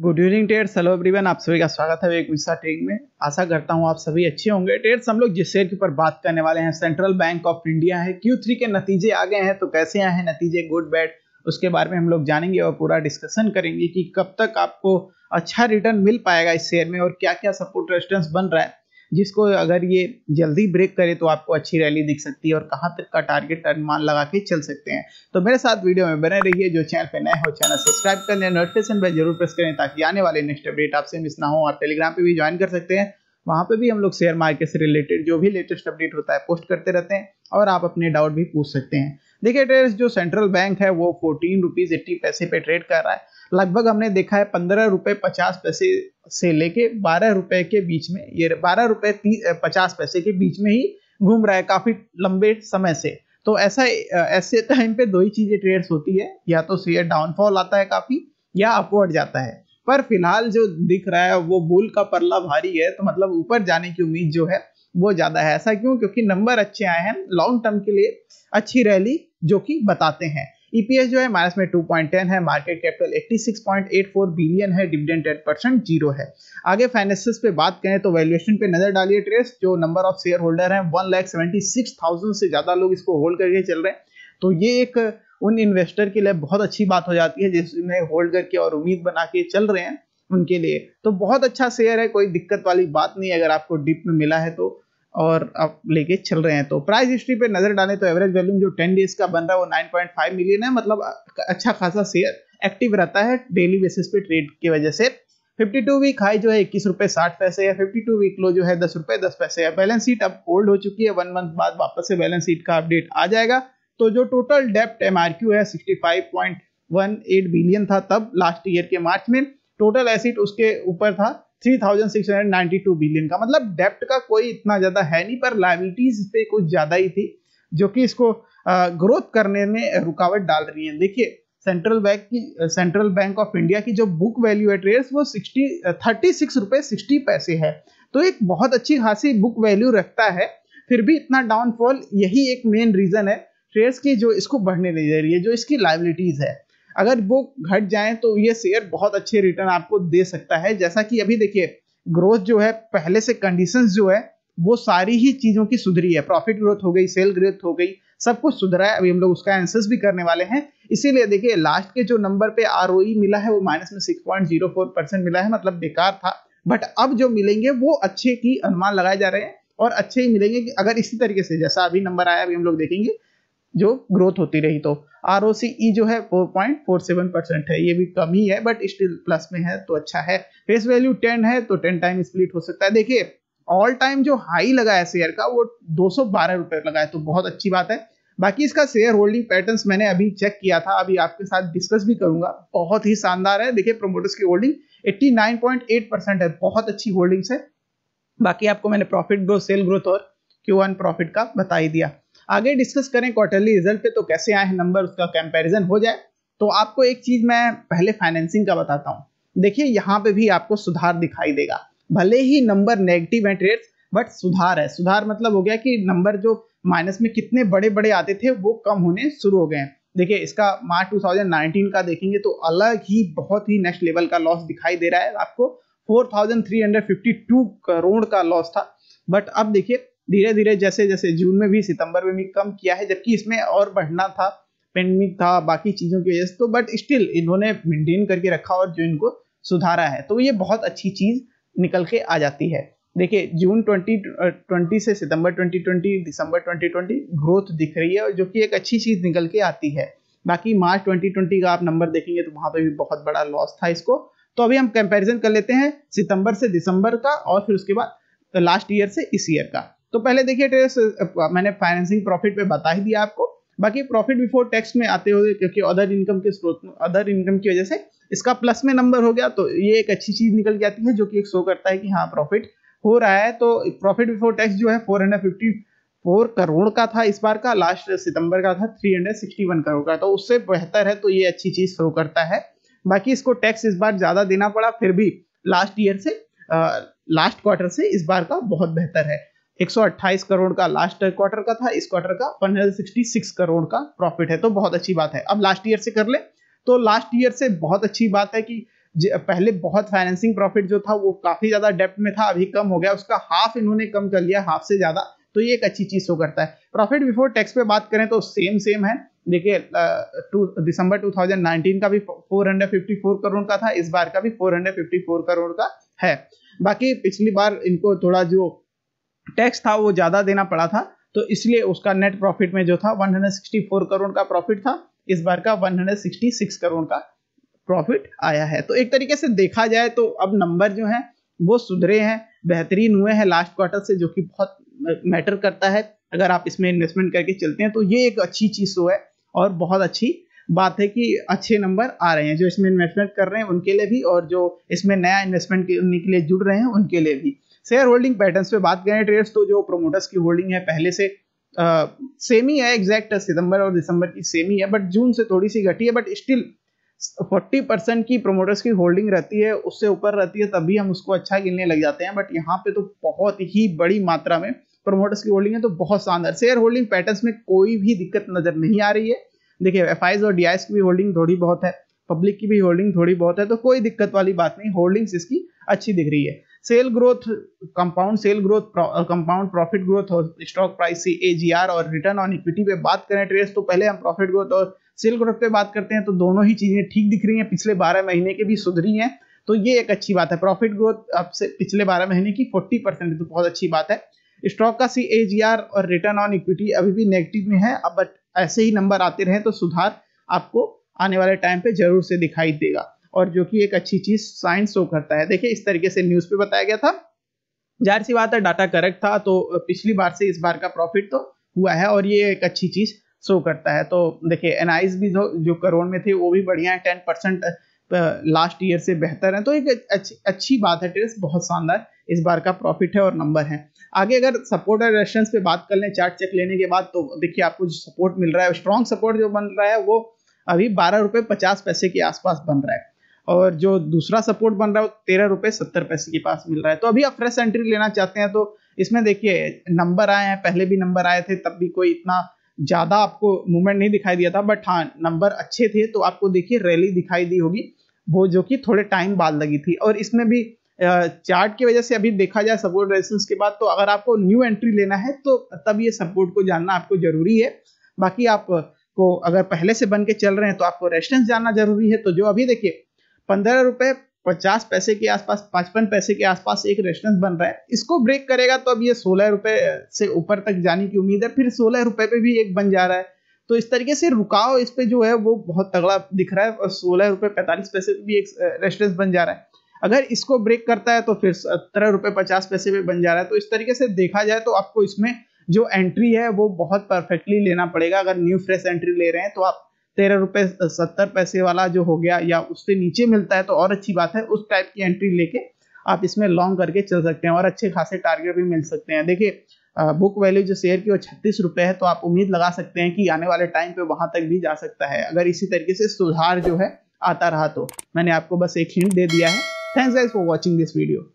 good evening टेट्स hello everyone आप सभी का स्वागत है एक विशा टेक में आशा करता हूं आप सभी अच्छे होंगे टेट्स हम लोग जिस शेयर के ऊपर बात करने वाले हैं सेंट्रल बैंक ऑफ इंडिया है क्यू थ्री के नतीजे आ गए हैं तो कैसे आए हैं नतीजे गुड बैड उसके बारे में हम लोग जानेंगे और पूरा डिस्कशन करेंगे कि कब तक आपको अच्छा रिटर्न मिल पाएगा इस शेयर में और क्या क्या सपोर्ट रेस्टेंस बन रहा है जिसको अगर ये जल्दी ब्रेक करे तो आपको अच्छी रैली दिख सकती है और कहाँ तक का टारगेट अनुमान लगा के चल सकते हैं तो मेरे साथ वीडियो में बने रहिए जो चैनल पर नए हो चैनल सब्सक्राइब कर लें नोटिफिकेशन बेल जरूर प्रेस करें ताकि आने वाले नेक्स्ट अपडेट आपसे मिस ना हो आप टेलीग्राम पर भी ज्वाइन कर सकते हैं वहाँ पर भी हम लोग शेयर मार्केट से रिलेटेड जो भी लेटेस्ट अपडेट होता है पोस्ट करते रहते हैं और आप अपने डाउट भी पूछ सकते हैं देखिए ट्रेड जो सेंट्रल बैंक है वो फोर्टीन रुपीज एट्टी पैसे पे ट्रेड कर रहा है लगभग हमने देखा है पंद्रह रुपये पचास पैसे से लेके बारह रुपए के बीच में ये बारह रुपये पचास पैसे के बीच में ही घूम रहा है काफी लंबे समय से तो ऐसा ऐसे टाइम पे दो ही चीजें ट्रेड्स होती है या तो शेयर डाउनफॉल आता है काफी या अपवर्ड जाता है पर फिलहाल जो दिख रहा है वो बुल का परला भारी है तो मतलब ऊपर जाने की उम्मीद जो है वो ज्यादा है ऐसा क्यों क्योंकि नंबर अच्छे आए हैं लॉन्ग टर्म के लिए अच्छी रैली जो कि बताते हैं ईपीएस e जो है माइनस में 2.10 है मार्केट कैपिटल 86.84 बिलियन है डिविडेंड 10 परसेंट जीरो है आगे फाइनेंसिस पे बात करें तो वैल्यूएशन पे नजर डालिए ट्रेस जो नंबर ऑफ शेयर होल्डर हैं one lakh seventy six thousand से ज्यादा लोग इसको होल्ड करके चल रहे हैं तो ये एक उन इन्वेस्टर के लिए बहुत अच्छी बात हो जाती है जिसमें होल्ड करके और उम्मीद बना के चल रहे हैं उनके लिए तो बहुत अच्छा शेयर है कोई दिक्कत वाली बात नहीं अगर आपको डिप में मिला है तो और आप लेके चल रहे हैं तो प्राइस हिस्ट्री पे नजर डालें तो एवरेज वैल्यूम जो टेन डेज का बन रहा है वो 9.5 मिलियन है मतलब अच्छा खासा शेयर एक्टिव रहता है डेली बेसिस पे ट्रेड की वजह से 52 वीक हाई जो है इक्कीस रुपये साठ पैसे फिफ्टी 52 वीक लो जो है दस रुपये दस पैसे है बैलेंस शीट अब होल्ड हो चुकी है वन मंथ बाद वापस से बैलेंस शीट का अपडेट आ जाएगा तो जो टोटल डेप्ट एम है सिक्सटी बिलियन था तब लास्ट ईयर के मार्च में टोटल एसिड उसके ऊपर था 3692 बिलियन का मतलब डेप्ट का कोई इतना ज्यादा है नहीं पर लाइबिलिटीज पे कुछ ज्यादा ही थी जो कि इसको ग्रोथ करने में रुकावट डाल रही है देखिए सेंट्रल बैंक की सेंट्रल बैंक ऑफ इंडिया की जो बुक वैल्यू है ट्रेड वो सिक्सटी थर्टी सिक्स रुपये सिक्सटी पैसे है तो एक बहुत अच्छी खासी बुक वैल्यू रखता है फिर भी इतना डाउनफॉल यही एक मेन रीजन है ट्रेड्स की जो इसको बढ़ने नहीं दे रही है जो इसकी लाइबिलिटीज है अगर वो घट जाए तो ये शेयर बहुत अच्छे रिटर्न आपको दे सकता है जैसा कि अभी देखिए ग्रोथ जो है पहले से कंडीशंस जो है वो सारी ही चीजों की सुधरी है प्रॉफिट ग्रोथ हो गई सेल ग्रोथ हो गई सब कुछ सुधरा है अभी हम लोग उसका एंसर्स भी करने वाले हैं इसीलिए देखिए लास्ट के जो नंबर पे आर मिला है वो माइनस में six point zero four percent मिला है मतलब बेकार था बट अब जो मिलेंगे वो अच्छे की अनुमान लगाए जा रहे हैं और अच्छे ही मिलेंगे कि अगर इसी तरीके से जैसा अभी नंबर आया अभी हम लोग देखेंगे जो ग्रोथ होती रही तो आर e जो है 4.47 परसेंट है ये भी कम ही है बट स्टिल प्लस में है तो अच्छा है फेस वैल्यू 10 है तो 10 टाइम स्प्लिट हो सकता है देखिए ऑल टाइम जो हाई लगा है शेयर का वो दो सौ लगा है तो बहुत अच्छी बात है बाकी इसका शेयर होल्डिंग पैटर्न मैंने अभी चेक किया था अभी आपके साथ डिस्कस भी करूंगा बहुत ही शानदार है देखिए प्रोमोटर्स की होल्डिंग 89.8 परसेंट है बहुत अच्छी होल्डिंग्स है बाकी आपको मैंने प्रॉफिट ग्रोथ सेल ग्रोथ और क्यू प्रॉफिट का बता ही दिया आगे डिस्कस करें क्वार्टरली रिजल्ट पे तो कैसे आए हैं नंबर उसका कंपैरिजन हो जाए तो आपको एक चीज मैं पहले फाइनेंसिंग का बताता हूँ देखिए यहाँ पे भी आपको सुधार दिखाई देगा भले ही नंबर नेगेटिव है ट्रेड बट सुधार है सुधार मतलब हो गया कि नंबर जो माइनस में कितने बड़े बड़े आते थे वो कम होने शुरू हो गए हैं देखिए इसका मार्च 2019 का देखेंगे तो अलग ही बहुत ही नेक्स्ट लेवल का लॉस दिखाई दे रहा है आपको 4,352 करोड़ का लॉस था बट अब देखिए धीरे धीरे जैसे जैसे जून में भी सितंबर में भी कम किया है जबकि इसमें और बढ़ना था पेंडेमिक था बाकी चीज़ों की वजह से तो बट स्टिल इन्होंने मेनटेन करके रखा और जो इनको सुधारा है तो ये बहुत अच्छी चीज़ निकल के आ जाती है देखिए जून 2020 से सितंबर 2020 दिसंबर 2020 ग्रोथ दिख रही है और जो कि एक अच्छी चीज़ निकल के आती है बाकी मार्च 2020 का आप नंबर देखेंगे तो वहाँ पे भी बहुत बड़ा लॉस था इसको तो अभी हम कंपैरिजन कर लेते हैं सितंबर से दिसंबर का और फिर उसके बाद तो लास्ट ईयर से इस ईयर का तो पहले देखिए टेरेस मैंने फाइनेंसिंग प्रॉफिट पे बता ही दिया आपको बाकी प्रॉफिट बिफोर टैक्स में आते हुए क्योंकि अदर इनकम के स्रोत अदर इनकम की वजह से इसका प्लस में नंबर हो गया तो ये एक अच्छी चीज निकल के आती है जो कि एक शो करता है कि हाँ प्रॉफिट हो रहा है तो प्रॉफिट बिफोर टैक्स जो है फोर फोर करोड़ का था इस बार का लास्ट सितंबर का था 361 करोड़ का तो उससे बेहतर है तो ये अच्छी चीज शो करता है बाकी इसको टैक्स इस बार ज्यादा देना पड़ा फिर भी लास्ट ईयर से लास्ट क्वार्टर से इस बार का बहुत बेहतर है 128 करोड़ का लास्ट क्वार्टर का था इस क्वार्टर का 166 करोड़ का प्रॉफिट है तो बहुत अच्छी बात है अब लास्ट ईयर से कर ले तो लास्ट ईयर से बहुत अच्छी बात है कि पहले बहुत फाइनेंसिंग प्रॉफिट जो था वो काफी ज्यादा डेप्ट में था अभी कम हो गया उसका हाफ इन्होंने कम कर लिया हाफ से ज्यादा तो ये एक अच्छी चीज हो करता है प्रॉफिट बिफोर टैक्स पे बात करें तो सेम सेम है देखिए टू दिसंबर 2019 का भी 454 करोड़ का था इस बार का भी 454 करोड़ का है बाकी पिछली बार इनको थोड़ा जो टैक्स था वो ज़्यादा देना पड़ा था तो इसलिए उसका नेट प्रॉफिट में जो था 164 करोड़ का प्रॉफिट था इस बार का 166 करोड़ का प्रॉफिट आया है तो एक तरीके से देखा जाए तो अब नंबर जो है वो सुधरे हैं बेहतरीन हुए हैं लास्ट क्वार्टर से जो कि बहुत मैटर करता है अगर आप इसमें इन्वेस्टमेंट करके चलते हैं तो ये एक अच्छी चीज़ तो है और बहुत अच्छी बात है कि अच्छे नंबर आ रहे हैं जो इसमें इन्वेस्टमेंट कर रहे हैं उनके लिए भी और जो इसमें नया इन्वेस्टमेंट करने के लिए जुड़ रहे हैं उनके लिए भी शेयर होल्डिंग पैटर्न पे बात करें ट्रेड्स तो जो प्रोमोटर्स की होल्डिंग है पहले से आ, सेम ही है एग्जैक्ट सितंबर और दिसंबर की सेम ही है बट जून से थोड़ी सी घटी है बट स्टिल 40 परसेंट की प्रोमोटर्स की होल्डिंग रहती है उससे ऊपर रहती है तभी हम उसको अच्छा गिनने लग जाते हैं बट यहाँ पे तो बहुत ही बड़ी मात्रा में प्रोमोटर्स की होल्डिंग है तो बहुत शानदार शेयर होल्डिंग पैटर्न में कोई भी दिक्कत नजर नहीं आ रही है देखिए एफ और डी की भी होल्डिंग थोड़ी बहुत है पब्लिक की भी होल्डिंग थोड़ी बहुत है तो कोई दिक्कत वाली बात नहीं होल्डिंग्स इसकी अच्छी दिख रही है sale growth compound sale growth compound profit growth और स्टॉक प्राइस सी एजीआर और रिटर्न ऑन इक्विटी पे बात करें ट्रेड्स तो पहले हम प्रॉफिट ग्रोथ और सेल ग्रोथ पे बात करते हैं तो दोनों ही चीजें ठीक दिख रही हैं पिछले बारह महीने के भी सुधरी हैं तो ये एक अच्छी बात है प्रॉफिट ग्रोथ अब से पिछले बारह महीने की फोर्टी परसेंट तो बहुत अच्छी बात है स्टॉक का सी आर और रिटर्न ऑन इक्विटी अभी भी नेगेटिव में है अब बट ऐसे ही नंबर आते रहे तो सुधार आपको आने वाले टाइम पे जरूर से दिखाई देगा और जो कि एक अच्छी चीज साइंस शो करता है देखिए इस तरीके से न्यूज पे बताया गया था जाहिर सी बात है डाटा करेक्ट था तो पिछली बार से इस बार का प्रॉफिट तो हुआ है और ये एक अच्छी चीज शो करता है तो देखिए एनआईज भी जो जो करोड़ में थे वो भी बढ़िया है टेन परसेंट लास्ट ईयर से बेहतर है तो एक अच्छी अच्छी बात है ट्रेस बहुत शानदार इस बार का प्रॉफिट है और नंबर है आगे अगर सपोर्ट और रेस्टेंस पे बात कर लें चार्ट चेक लेने के बाद तो देखिए आपको जो सपोर्ट मिल रहा है स्ट्रॉन्ग सपोर्ट जो बन रहा है वो अभी बारह रुपये पचास पैसे के आसपास बन रहा है और जो दूसरा सपोर्ट बन रहा है वो तेरह रुपये सत्तर पैसे के पास मिल रहा है तो अभी आप फ्रेश एंट्री लेना चाहते हैं तो इसमें देखिए नंबर आए हैं पहले भी नंबर आए थे तब भी कोई इतना ज़्यादा आपको मूवमेंट नहीं दिखाई दिया था बट हाँ नंबर अच्छे थे तो आपको देखिए रैली दिखाई दी होगी वो जो कि थोड़े टाइम बाद लगी थी और इसमें भी चार्ट की वजह से अभी देखा जाए सपोर्ट रेजिस्टेंस के बाद तो अगर आपको न्यू एंट्री लेना है तो तब ये सपोर्ट को जानना आपको जरूरी है बाकी आप को अगर पहले से बन के चल रहे हैं तो आपको रेजिस्टेंस जानना जरूरी है तो जो अभी देखिए पंद्रह रुपए पचास पैसे के आसपास पचपन पैसे के आसपास एक रेस्टोरेंस बन रहा है इसको ब्रेक करेगा तो अब ये सोलह रुपए से ऊपर तक जाने की उम्मीद है फिर सोलह रुपए पे भी एक बन जा रहा है तो इस तरीके से रुकाव इस पे जो है वो बहुत तगड़ा दिख रहा है और सोलह रुपए पैंतालीस पैसे पे भी एक रेस्टोरेंस बन जा रहा है अगर इसको ब्रेक करता है तो फिर सत्रह रुपए पचास पैसे पे बन जा रहा है तो इस तरीके से देखा जाए तो आपको इसमें जो एंट्री है वो बहुत परफेक्टली लेना पड़ेगा अगर न्यू फ्रेश एंट्री ले रहे हैं तो आप तेरह रुपये सत्तर पैसे वाला जो हो गया या उससे नीचे मिलता है तो और अच्छी बात है उस टाइप की एंट्री लेके आप इसमें लॉन्ग करके चल सकते हैं और अच्छे खासे टारगेट भी मिल सकते हैं देखिए बुक वैल्यू जो शेयर की वो छत्तीस रुपये है तो आप उम्मीद लगा सकते हैं कि आने वाले टाइम पे वहाँ तक भी जा सकता है अगर इसी तरीके से सुधार जो है आता रहा तो मैंने आपको बस एक हिंट दे दिया है thanks guys for watching this video